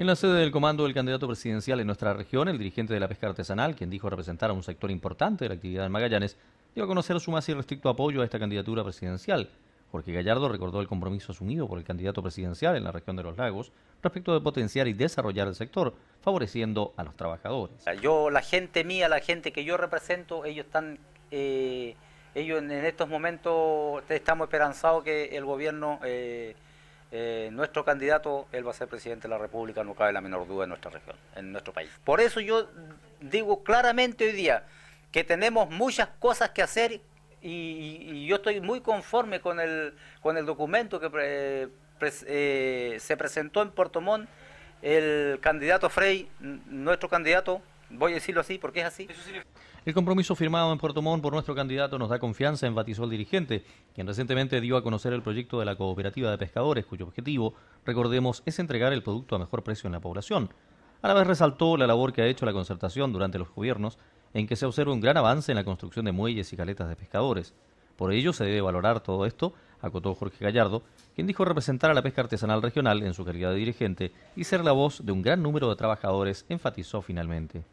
En la sede del comando del candidato presidencial en nuestra región, el dirigente de la pesca artesanal, quien dijo representar a un sector importante de la actividad en Magallanes, dio a conocer su más irrestricto apoyo a esta candidatura presidencial. porque Gallardo recordó el compromiso asumido por el candidato presidencial en la región de los lagos respecto de potenciar y desarrollar el sector, favoreciendo a los trabajadores. Yo, la gente mía, la gente que yo represento, ellos están, eh, ellos en, estos momentos estamos esperanzados que el gobierno eh, eh, nuestro candidato, él va a ser presidente de la República, no cabe la menor duda en nuestra región, en nuestro país. Por eso yo digo claramente hoy día que tenemos muchas cosas que hacer y, yo estoy muy conforme con el, con el documento que eh, se presentó en Puerto Montt el candidato Frey, nuestro candidato Voy a decirlo así porque es así. El compromiso firmado en Puerto Montt por nuestro candidato nos da confianza, enfatizó el dirigente, quien recientemente dio a conocer el proyecto de la cooperativa de pescadores, cuyo objetivo, recordemos, es entregar el producto a mejor precio en la población. A la vez resaltó la labor que ha hecho la concertación durante los gobiernos, en que se observa un gran avance en la construcción de muelles y caletas de pescadores. Por ello se debe valorar todo esto, acotó Jorge Gallardo, quien dijo representar a la pesca artesanal regional en su calidad de dirigente y ser la voz de un gran número de trabajadores, enfatizó finalmente.